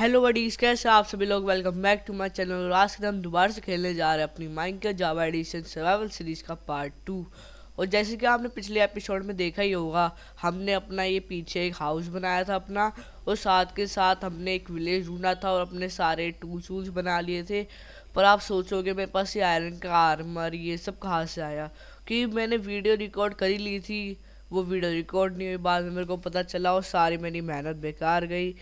hello buddies कैसे आप सभी लोग welcome back to my channel और आज के हम दोबारा से खेलने जा रहे हैं अपनी माइंड का जावा एडिशन सर्वाइवल सीरीज़ का पार्ट टू और जैसे कि आपने पिछले एपिसोड में देखा ही होगा हमने अपना ये पीछे एक हाउस बनाया था अपना और साथ के साथ हमने एक विलेज ढूंढा था और अपने सारे टूल्स वूल्स बना लिए थे पर आप सोचोगे मेरे पास ये आयरन का आर्मर ये सब कहाँ से आया कि मैंने वीडियो रिकॉर्ड कर ही ली थी वो वीडियो रिकॉर्ड नहीं हुई बाद में मेरे को पता चला और सारी मेरी मेहनत बेकार गई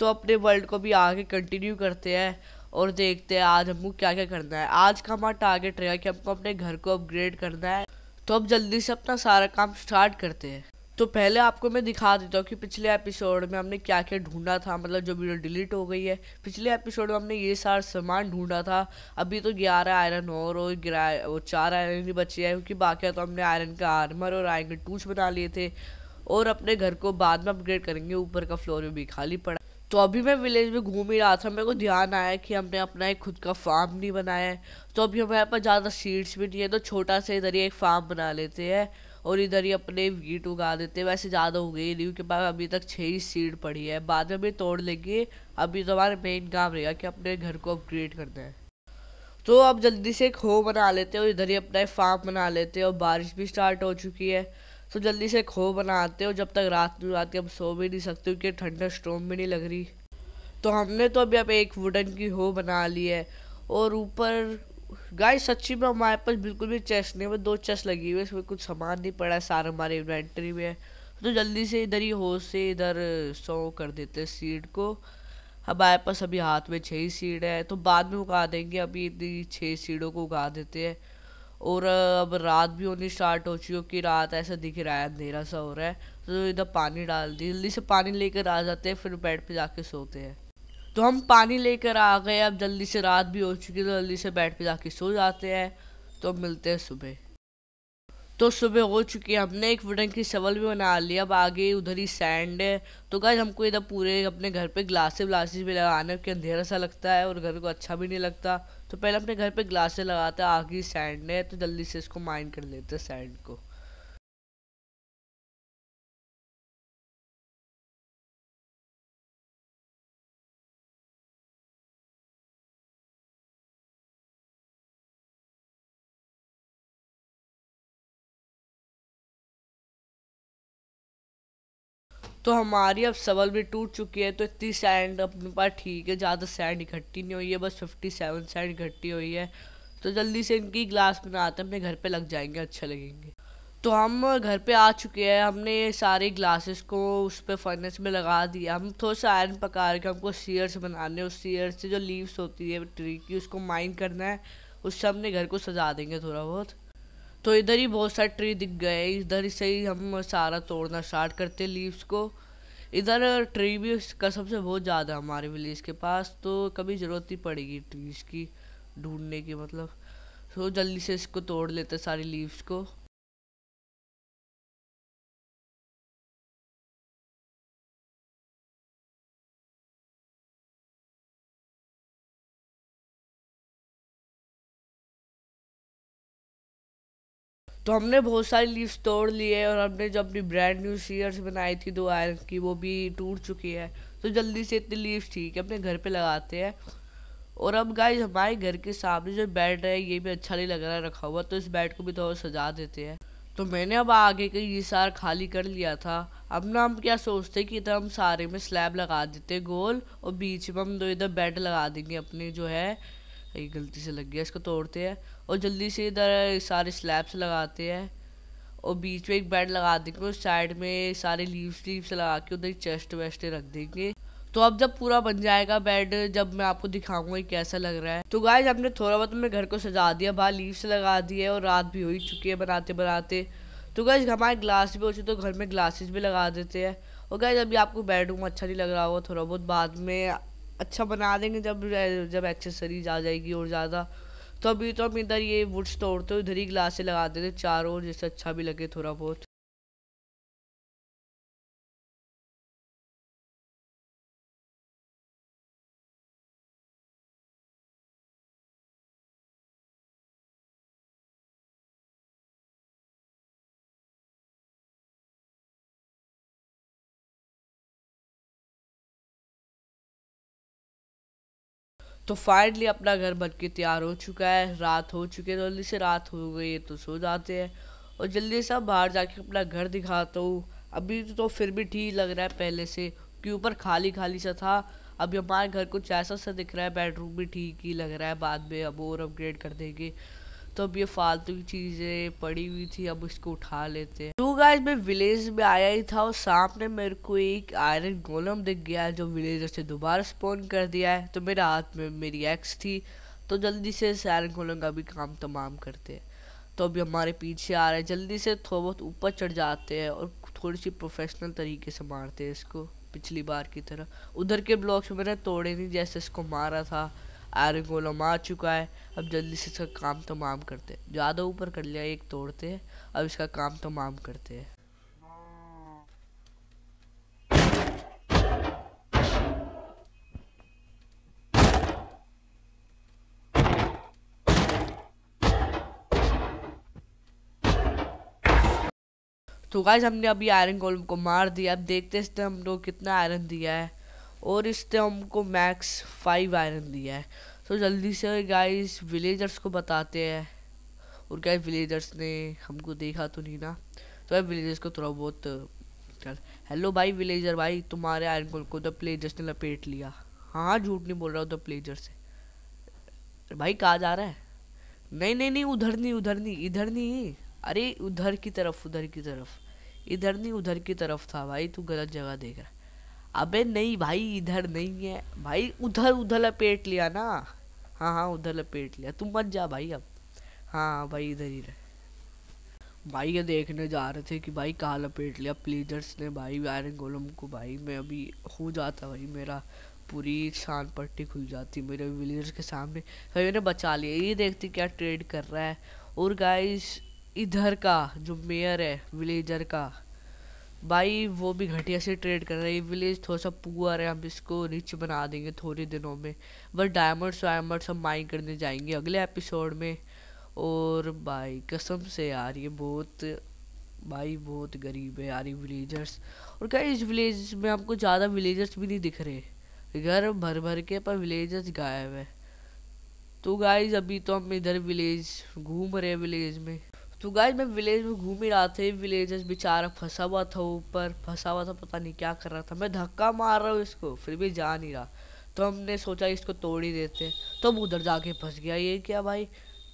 तो अपने वर्ल्ड को भी आगे कंटिन्यू करते हैं और देखते हैं आज हमको क्या क्या करना है आज का हमारा टारगेट रहेगा कि हमको अपने घर को अपग्रेड करना है तो अब जल्दी से अपना सारा काम स्टार्ट करते हैं तो पहले आपको मैं दिखा देता हूँ कि पिछले एपिसोड में हमने क्या क्या ढूंढा था मतलब जो वीडियो डिलीट हो गई है पिछले एपिसोड में हमने ये सारा सामान ढूंढा था अभी तो ग्यारह आयरन और और वो चार आयरन ही बचे हैं क्योंकि बाकी तो हमने आयरन का आर्मर और आयरन के टूच बना लिए थे और अपने घर को बाद में अपग्रेड करेंगे ऊपर का फ्लोर भी खाली पड़ा तो अभी मैं विलेज में घूम ही रहा था मेरे को ध्यान आया कि हमने अपना एक खुद का फार्म नहीं बनाया है तो अभी हमारे पास ज़्यादा सीड्स भी नहीं है तो छोटा सा इधर ही एक फार्म बना लेते हैं और इधर ही अपने वीट उगा देते हैं वैसे ज़्यादा हो गई नहीं क्योंकि अभी तक छः ही सीड पड़ी है बाद में भी तोड़ लेंगे अभी तो हमारा मेन काम रहेगा कि अपने घर को अपग्रेड करना है तो अब जल्दी से एक हो बना लेते हैं और इधर ही अपना एक फार्म बना लेते हैं और बारिश भी स्टार्ट हो चुकी है सो जल्दी से खो बनाते हो जब तक रात में रात हम सो भी नहीं सकते क्योंकि ठंडा स्टोम भी नहीं लग रही तो हमने तो अभी अब एक वुडन की हो बना ली है और ऊपर गाय सच्ची में हमारे पास बिल्कुल भी चेस्ट नहीं है दो चेस्ट लगी हुई है इसमें कुछ सामान नहीं पड़ा है सारा हमारे इन्वेंट्री में है तो जल्दी से इधर ही हो से इधर सो कर देते हैं सीड को हमारे पास अभी हाथ में छह ही सीड है तो बाद में उगा देंगे अभी इतनी छः सीडों को उगा देते हैं और अब रात भी होनी स्टार्ट हो चुकी हो कि रात ऐसा दिख रहा है अंधेरा सा हो रहा है तो इधर पानी डाल दी जल्दी से पानी लेकर आ जाते हैं फिर बेड पे जाके सोते हैं तो हम पानी लेकर आ गए अब जल्दी से रात भी हो चुकी है तो जल्दी से बेड पे जाके सो जाते हैं तो मिलते हैं सुबह तो सुबह हो चुकी है हमने एक वुडन की शवल भी बना लिया अब आगे उधर ही सैंड है तो गाय हमको इधर पूरे अपने घर पे ग्लासेस व्लासेस भी लगाने क्योंकि अंधेरा सा लगता है और घर को अच्छा भी नहीं लगता तो पहले अपने घर पे ग्लासे लगाते हैं आगे सैंड है तो जल्दी से इसको माइंड कर लेते हैं सैंड को तो हमारी अब सबल भी टूट चुकी है तो इतनी सैंड अपने पास ठीक है ज़्यादा सैंड इकट्ठी नहीं हुई है बस फिफ्टी सेवन सैंड इकट्ठी हुई है तो जल्दी से इनकी ग्लास बनाते हैं अपने घर पे लग जाएंगे अच्छे लगेंगे तो हम घर पे आ चुके हैं हमने सारे ग्लासेस को उस पर फर्नेस में लगा दिया हम थोड़ा सा आयरन पका के हमको सीयर्स बनाने उस सीयर से जो लीव्स होती है ट्री की उसको माइन करना है उससे हमने घर को सजा देंगे थोड़ा बहुत तो इधर ही बहुत सारे ट्री दिख गए इधर से ही हम सारा तोड़ना स्टार्ट करते लीव्स को इधर ट्री भी का सबसे बहुत ज़्यादा हमारे विलेज के पास तो कभी ज़रूरत नहीं पड़ेगी ट्रीज की ढूंढने की मतलब तो जल्दी से इसको तोड़ लेते सारी लीव्स को तो हमने बहुत सारी लीव्स तोड़ लिए और हमने जो अपनी ब्रांड न्यू सीयर्स बनाई थी दो आयरन की वो भी टूट चुकी है तो जल्दी से इतनी लीव्स ठीक है अपने घर पे लगाते हैं और अब गाइज हमारे घर के सामने जो बेड है ये भी अच्छा नहीं लग रहा रखा हुआ तो इस बेड को भी थोड़ा तो सजा देते हैं तो मैंने अब आगे का ये सार खाली कर लिया था अब ना हम क्या सोचते कि इधर हम सारे में स्लैब लगा देते गोल और बीच में हम दो इधर बेड लगा देंगे अपने जो है गलती से लग गया इसको तोड़ते हैं और जल्दी से इधर सारे स्लैब्स लगाते हैं और बीच में एक बेड लगा देंगे और साइड में सारे लीव्स लीव्स लगा के उधर चेस्ट वेस्ट रख देंगे तो अब जब पूरा बन जाएगा बेड जब मैं आपको दिखाऊंगा कैसा लग रहा है तो गाय हमने थोड़ा बहुत अपने घर को सजा दिया बाहर लीव्स लगा दिए और रात भी हो ही चुकी है बनाते बनाते तो गाय हमारे ग्लास भी हो चुके तो घर में ग्लासेस भी लगा देते हैं और गाय जब आपको बेडरूम अच्छा नहीं लग रहा होगा थोड़ा बहुत बाद में अच्छा बना देंगे जब जब एक्सेसरीज आ जाएगी और ज़्यादा तो अभी तो हम इधर ये वुड्स तोड़ते हुए इधर ही ग्लासे लगाते थे चारों जैसे अच्छा भी लगे थोड़ा बहुत तो फाइनली अपना घर बन के तैयार हो चुका है रात हो चुकी है जल्दी से रात हो गई है तो सो जाते हैं और जल्दी से बाहर जाके अपना घर दिखाता हूँ अभी तो फिर भी ठीक लग रहा है पहले से कि ऊपर खाली खाली सा था अभी हमारे घर कुछ ऐसा सा दिख रहा है बेडरूम भी ठीक ही लग रहा है बाद में अब और अपग्रेड कर देंगे तो अब ये फालतू की चीज़ें पड़ी हुई थी अब उसको उठा लेते हैं टू गाइज मैं विलेज में आया ही था और सामने मेरे को एक आयरन गोलम दिख गया जो विलेजर से दोबारा स्पॉन कर दिया है तो मेरे हाथ में मेरी एक्स थी तो जल्दी से इस आयरन गोलम का भी काम तमाम करते हैं तो अभी हमारे पीछे आ रहे हैं जल्दी से थोड़ा बहुत ऊपर चढ़ जाते हैं और थोड़ी सी प्रोफेशनल तरीके से मारते हैं इसको पिछली बार की तरह उधर के ब्लॉक्स मैंने तोड़े नहीं जैसे इसको मारा था आयरन गोलम आ चुका है अब जल्दी से इसका काम तमाम करते हैं ज़्यादा ऊपर कर लिया एक तोड़ते हैं अब इसका काम तमाम करते हैं तो गाइज हमने अभी आयरन गोलम को मार दिया अब देखते हैं इसने हम लोग कितना आयरन दिया है और इसने हमको मैक्स फाइव आयरन दिया है तो जल्दी से गाइस विलेजर्स को बताते हैं और क्या विलेजर्स ने हमको देखा तो नहीं ना तो भाई विलेजर्स को थोड़ा बहुत चल हेलो भाई विलेजर भाई तुम्हारे आयरन को तो प्लेजर्स ने लपेट लिया हाँ झूठ नहीं बोल रहा हूँ तो प्लेजर से भाई कहाँ जा रहा है नहीं नहीं नहीं उधर नहीं उधर नहीं इधर नहीं अरे उधर की तरफ उधर की तरफ इधर नहीं उधर की तरफ था भाई तू गलत जगह देख रहा अबे नहीं भाई इधर नहीं है भाई उधर उधर लपेट लिया ना हाँ हाँ उधर लपेट लिया तुम मत जा भाई अब हाँ भाई इधर ही रहे भाई ये देखने जा रहे थे कि भाई कहाँ लपेट लिया प्लीजर्स ने भाई आयरन गोलम को भाई मैं अभी हो जाता भाई मेरा पूरी शान पट्टी खुल जाती मेरे विलेजर्स के सामने भाई मैंने बचा लिया ये देखते क्या ट्रेड कर रहा है और गाइस इधर का जो मेयर है विलेजर का भाई वो भी घटिया से ट्रेड कर रहे हैं विलेज थोड़ा सा पुअर है हम इसको रिच बना देंगे थोड़े दिनों में बस डायमंड्स वायमंड सब माइन करने जाएंगे अगले एपिसोड में और भाई कसम से यार ये बहुत भाई बहुत गरीब है यार ये विलेजर्स और क्या इस विलेज में आपको ज़्यादा विलेजर्स भी नहीं दिख रहे घर भर भर के पर विलेजर्स गायब है तो गाइज अभी तो हम इधर विलेज घूम रहे हैं विलेज में तो गाइज मैं विलेज में घूम ही रहा था विलेजर्स बेचारा फंसा हुआ था ऊपर फंसा हुआ था पता नहीं क्या कर रहा था मैं धक्का मार रहा हूँ इसको फिर भी जा नहीं रहा तो हमने सोचा इसको तोड़ ही देते तो उधर जाके फंस गया ये क्या भाई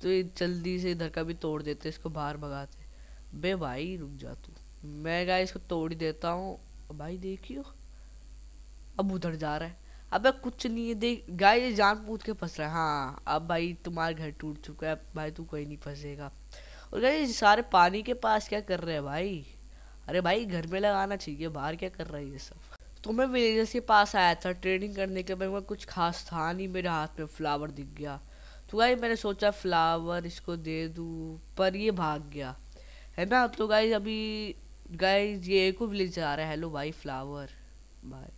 तो ये जल्दी से इधर का भी तोड़ देते इसको बाहर भगाते बे भाई रुक जा तू मैं गाय इसको तोड़ ही देता हूँ भाई देखियो अब उधर जा रहा है अबे कुछ नहीं है देख गाय जान पूछ के फंस रहा है हाँ अब भाई तुम्हारा घर टूट चुका है भाई तू कहीं नहीं फंसेगा और गई सारे पानी के पास क्या कर रहे हैं भाई अरे भाई घर में लगाना चाहिए बाहर क्या कर रहा है ये सब तो मैं विलेजर्स के पास आया था ट्रेनिंग करने के बाद कुछ खास था नहीं मेरे हाथ में फ्लावर दिख गया तो गाई मैंने सोचा फ्लावर इसको दे दूँ पर ये भाग गया है ना तो गाई अभी गाई ये एक विलेज आ रहा है हेलो भाई फ्लावर भाई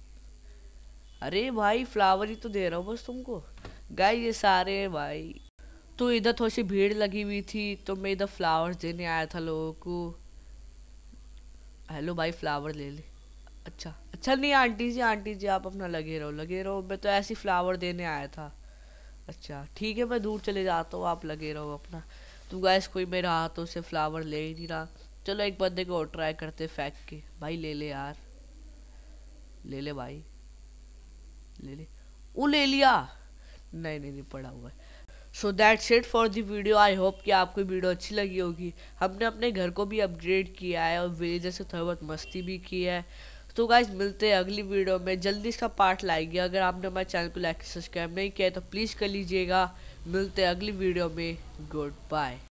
अरे भाई फ्लावर ही तो दे रहा हूँ बस तुमको गाई ये सारे भाई तो इधर थोड़ी सी भीड़ लगी हुई थी तो मैं इधर फ्लावर्स देने आया था लोगों को हेलो भाई फ्लावर ले ले अच्छा अच्छा नहीं आंटी जी आंटी जी आप अपना लगे रहो लगे रहो मैं तो ऐसे फ्लावर देने आया था अच्छा ठीक है मैं दूर चले जाता हूँ आप लगे रहो अपना तो गैस कोई मेरा हाथों से फ्लावर ले ही नहीं रहा चलो एक बंदे को और ट्राई करते फेंक के भाई ले ले यार ले ले भाई ले ले वो ले लिया नहीं नहीं नहीं पड़ा हुआ है so that's it for the video I hope कि आपको वीडियो अच्छी लगी होगी हमने अपने घर को भी अपग्रेड किया है और विलेजर से थोड़ा बहुत मस्ती भी की है तो गाइज मिलते हैं अगली वीडियो में जल्दी इसका पार्ट लाएंगे अगर आपने हमारे चैनल को लाइक सब्सक्राइब नहीं किया है तो प्लीज़ कर लीजिएगा मिलते हैं अगली वीडियो में गुड बाय